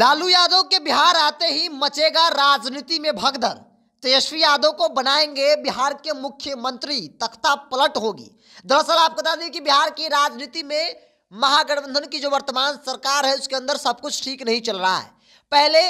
लालू यादव के बिहार आते ही मचेगा राजनीति में भगदड़ तेजस्वी यादव को बनाएंगे बिहार के मुख्यमंत्री तख्ता पलट होगी दरअसल आपको बता दें कि बिहार की राजनीति में महागठबंधन की जो वर्तमान सरकार है उसके अंदर सब कुछ ठीक नहीं चल रहा है पहले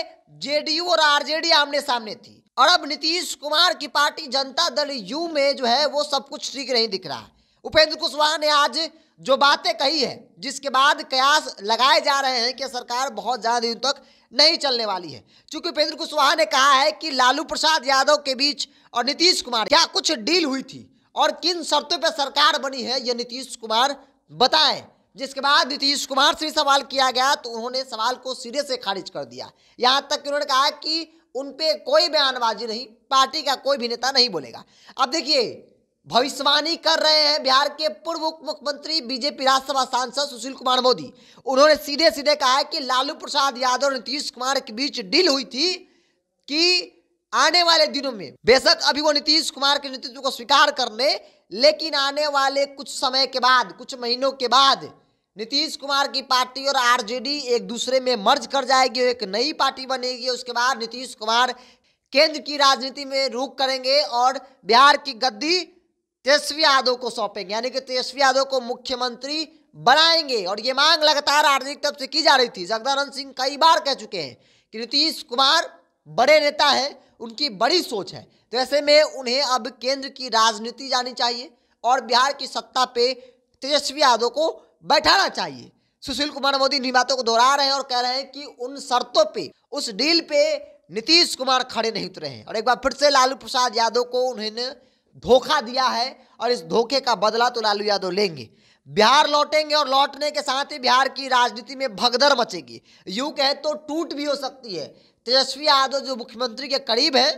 जेडीयू और आरजेडी आमने सामने थी और अब नीतीश कुमार की पार्टी जनता दल यू में जो है वो सब कुछ ठीक नहीं दिख रहा है उपेंद्र कुशवाहा ने आज जो बातें कही है जिसके बाद कयास लगाए जा रहे हैं कि सरकार बहुत ज़्यादा दिन तक नहीं चलने वाली है क्योंकि उपेंद्र कुशवाहा ने कहा है कि लालू प्रसाद यादव के बीच और नीतीश कुमार क्या कुछ डील हुई थी और किन शर्तों पर सरकार बनी है यह नीतीश कुमार बताएं जिसके बाद नीतीश कुमार से भी सवाल किया गया तो उन्होंने सवाल को सिरे से खारिज कर दिया यहाँ तक कि उन्होंने कहा कि उन पर कोई बयानबाजी नहीं पार्टी का कोई भी नेता नहीं बोलेगा अब देखिए भविष्यवाणी कर रहे हैं बिहार के पूर्व उप मुख्यमंत्री बीजेपी राज्यसभा सांसद सुशील कुमार मोदी उन्होंने सीधे सीधे कहा है कि लालू प्रसाद यादव और नीतीश कुमार के बीच डील हुई थी कि आने वाले दिनों में बेशक अभी वो नीतीश कुमार के नेतृत्व को स्वीकार कर ले, लेकिन आने वाले कुछ समय के बाद कुछ महीनों के बाद नीतीश कुमार की पार्टी और आरजेडी एक दूसरे में मर्ज कर जाएगी एक नई पार्टी बनेगी उसके बाद नीतीश कुमार केंद्र की राजनीति में रुख करेंगे और बिहार की गद्दी तेजस्वी यादव को सौंपेंगे यानी कि तेजस्वी यादव को मुख्यमंत्री बनाएंगे और ये मांग लगातार आर्थिक तब से की जा रही थी जगदानंद सिंह कई बार कह चुके हैं कि नीतीश कुमार बड़े नेता हैं उनकी बड़ी सोच है तो ऐसे में उन्हें अब केंद्र की राजनीति जानी चाहिए और बिहार की सत्ता पे तेजस्वी यादव को बैठाना चाहिए सुशील कुमार मोदी इन बातों को दोहरा रहे हैं और कह रहे हैं कि उन शर्तों पे उस डील पे नीतीश कुमार खड़े नहीं उतरे हैं और एक बार फिर से लालू प्रसाद यादव को उन्होंने धोखा दिया है और इस धोखे का बदला तो लालू यादव लेंगे बिहार लौटेंगे और लौटने के साथ ही बिहार की राजनीति में भगदड़ मचेगी यू कहे तो टूट भी हो सकती है तेजस्वी यादव जो मुख्यमंत्री के करीब है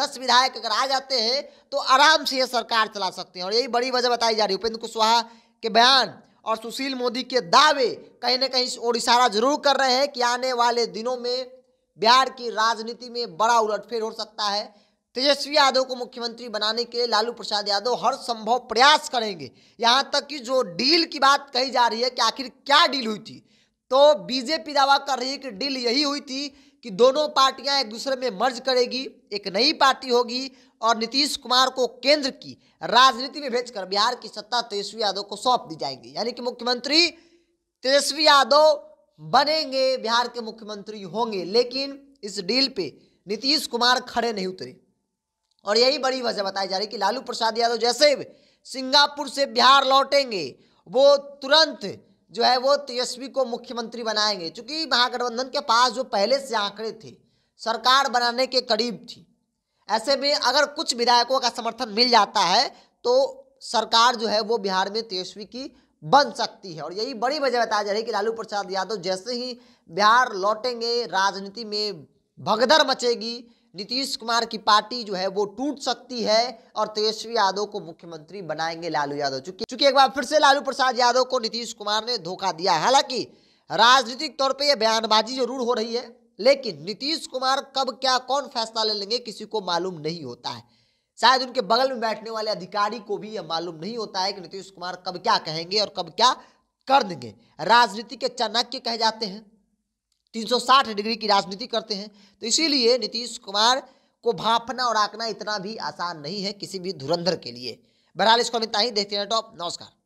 दस विधायक अगर आ जाते हैं तो आराम से ये सरकार चला सकते हैं और यही बड़ी वजह बताई जा रही है उपेंद्र कुशवाहा के बयान और सुशील मोदी के दावे कहीं ना कहीं और इशारा जरूर कर रहे हैं कि आने वाले दिनों में बिहार की राजनीति में बड़ा उलटफेर हो सकता है तेजस्वी यादव को मुख्यमंत्री बनाने के लिए लालू प्रसाद यादव हर संभव प्रयास करेंगे यहाँ तक कि जो डील की बात कही जा रही है कि आखिर क्या डील हुई थी तो बीजेपी दावा कर रही है कि डील यही हुई थी कि दोनों पार्टियां एक दूसरे में मर्ज करेगी एक नई पार्टी होगी और नीतीश कुमार को केंद्र की राजनीति में भेजकर बिहार की सत्ता तेजस्वी यादव को सौंप दी जाएंगी यानी कि मुख्यमंत्री तेजस्वी यादव बनेंगे बिहार के मुख्यमंत्री होंगे लेकिन इस डील पे नीतीश कुमार खड़े नहीं उतरे और यही बड़ी वजह बताई जा रही कि लालू प्रसाद यादव जैसे सिंगापुर से बिहार लौटेंगे वो तुरंत जो है वो तेजस्वी को मुख्यमंत्री बनाएंगे क्योंकि महागठबंधन के पास जो पहले से आंकड़े थे सरकार बनाने के करीब थी ऐसे में अगर कुछ विधायकों का समर्थन मिल जाता है तो सरकार जो है वो बिहार में तेजस्वी की बन सकती है और यही बड़ी वजह बताई जा रही है कि लालू प्रसाद यादव जैसे ही बिहार लौटेंगे राजनीति में भगदड़ मचेगी नीतीश कुमार की पार्टी जो है वो टूट सकती है और तेजस्वी यादव को मुख्यमंत्री बनाएंगे लालू यादव चूंकि चूंकि एक बार फिर से लालू प्रसाद यादव को नीतीश कुमार ने धोखा दिया हालांकि राजनीतिक तौर पर यह बयानबाजी जरूर हो रही है लेकिन नीतीश कुमार कब क्या कौन फैसला ले लेंगे किसी को मालूम नहीं होता है शायद उनके बगल में बैठने वाले अधिकारी को भी यह मालूम नहीं होता है कि नीतीश कुमार कब क्या कहेंगे और कब क्या कर देंगे राजनीति के चाणक्य कहे जाते हैं 360 डिग्री की राजनीति करते हैं तो इसीलिए नीतीश कुमार को भापना और आंकना इतना भी आसान नहीं है किसी भी धुरंधर के लिए बहरहाल इसको हम इतना ही देखते हैं टॉप नमस्कार